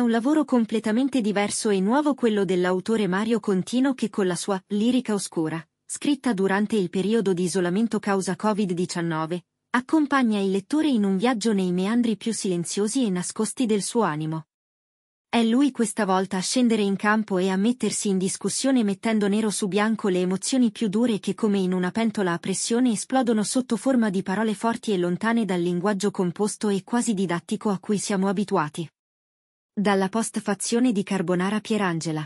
un lavoro completamente diverso e nuovo quello dell'autore Mario Contino che con la sua Lirica Oscura, scritta durante il periodo di isolamento causa Covid-19, accompagna il lettore in un viaggio nei meandri più silenziosi e nascosti del suo animo. È lui questa volta a scendere in campo e a mettersi in discussione mettendo nero su bianco le emozioni più dure che come in una pentola a pressione esplodono sotto forma di parole forti e lontane dal linguaggio composto e quasi didattico a cui siamo abituati. Dalla postfazione di Carbonara Pierangela